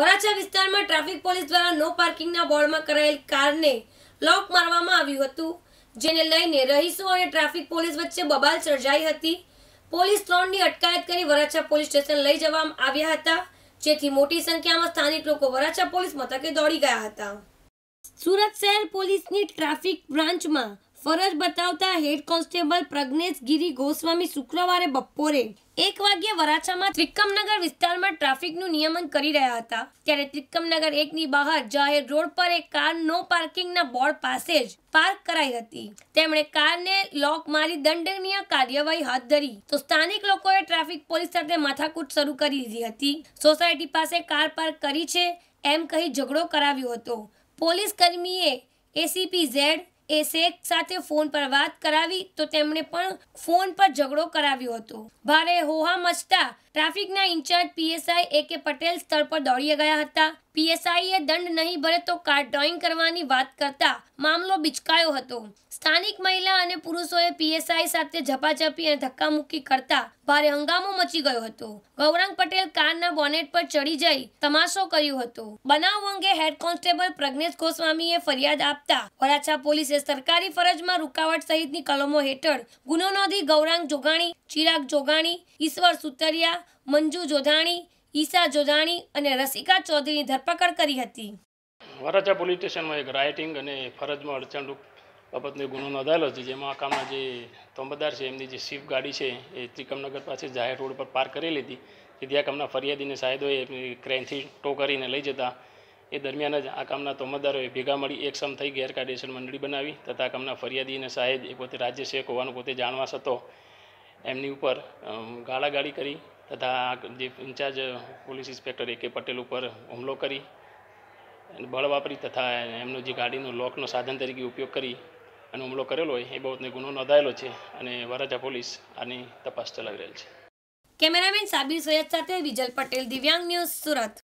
વરાછા વિસ્તારમાં traffic police દ્વારા નો પાર્કિંગના બોર્ડમાં કરાયેલ કારને લોક મારવામાં આવ્યું હતું જેને લઈને રહીશો અને ટ્રાફિક પોલીસ વચ્ચે બબાલ સર્જાઈ હતી પોલીસ ત્રણની અટકાયત કરી વરાછા પોલીસ સ્ટેશન લઈ જવામાં આવ્યા હતા જેથી મોટી સંખ્યામાં સ્થાનિક લોકો વરાછા પોલીસ મથકે દોડી ગયા હતા સુરત શહેર પોલીસની ટ્રાફિક બ્રાન્ચમાં ફરજ બતાવતા હેડ કોન્સ્ટેબલ પ્રજ્ઞેશ ગિરી ગોસ્વામી શુક્રવારે બપોરે એક વાગ્યે વરાછામાં ત્રિકમનગર વિસ્તારમાં ટ્રાફિકનું નિયમન કરી રહ્યા હતા ત્યારે ત્રિકમનગર એકની બહાર જાહેર રોડ પર એક કાર નો પાર્કિંગના બોર્ડ પાસે જ પાર્ક કરાઈ હતી તેમણે કારને લોક મારી દંડનીય કાર્યવાહી હાથ ધરી તો સ્થાનિક લોકોએ ટ્રાફિક પોલીસ સાથે માથાકૂટ શરૂ કરી દીધી હતી સોસાયટી પાસે કાર પાર્ક કરી છે એમ કહી ઝઘડો કરાવ્યો હતો પોલીસ કર્મીએ એસીપી ઝેડ એ સાથે ફોન પર વાત કરાવી તો તેમણે પણ ફોન પર ઝઘડો કરાવ્યો હતો ભારે હોહા મચતા ટ્રાફિકના ઇન્ચાર્જ પીએસઆઈ એ કે પટેલ સ્થળ પર દોડી ગયા હતા પીએસઆઈએ દંડ નહીં ભરે તો કાર ડ્રોઈંગ કરવાની વાત કરતા મામલો બિચકાયો હતો સ્થાનિક મહિલા અને પુરુષોએ પીએસઆઈ સાથે ઝપાઝપી અને ધક્કામુક્કી કરતા ભારે હંગામો મચી ગયો હતો ગૌરંગ પટેલ કારના બોનેટ પર ચડી જઈ તમાશો કર્યો હતો બનાવ અંગે હેડ કોન્સ્ટેબલ પ્રજ્ઞેશ ગોસ્વામીએ ફરિયાદ આપતા વરાછા પોલીસ સરકારી ફરજમાં રૂકાવટ સહિતની કલમો હેઠળ ગુનો નોંધી ગૌરાંગ જોગાણી ચિરાગ જોગાણી ઈશ્વર સુતરિયા મંજુ જોધાણી ઈશા જોધાણી અને રસિકા ચૌધરીની ધરપકડ કરી હતી વરાછા પોલીસ સ્ટેશનમાં એક રાઇટિંગ અને ફરજમાં અડચણરૂપ બાબતનો ગુનો નોંધાયેલો છે જેમાં આકામાં જે તોંબદાર છે એમની જે સ્વિફ્ટ ગાડી છે એ ત્રિકમનગર પાસે જાહેર રોડ પર પાર્ક કરી લીધી જેથી આ કામના ફરિયાદીને સાયદોએ એમની ક્રેનથી ટો કરીને લઈ જતા એ દરમિયાન જ આ કામના તોમદારોએ ભેગા મળી એક સમ થઈ ગેરકાયદેસર મંડળી બનાવી તથા આ કામના ફરિયાદીને સાહેબ એ પોતે રાજ્ય શેખ હોવાનું પોતે જાણવા છતો એમની ઉપર ગાળાગાળી કરી તથા જે ઇન્ચાર્જ પોલીસ ઇન્સ્પેક્ટર એ કે પટેલ ઉપર હુમલો કરી બળ વાપરી તથા એમનો જે ગાડીનો લોકનો સાધન તરીકે ઉપયોગ કરી અને હુમલો કરેલો હોય એ બાબતને ગુનો નોંધાયેલો છે અને વરાજા પોલીસ આની તપાસ ચલાવી રહેલ છે કેમેરામેન સાબિર સૈયદ સાથે વિજલ પટેલ દિવ્યાંગ ન્યૂઝ સુરત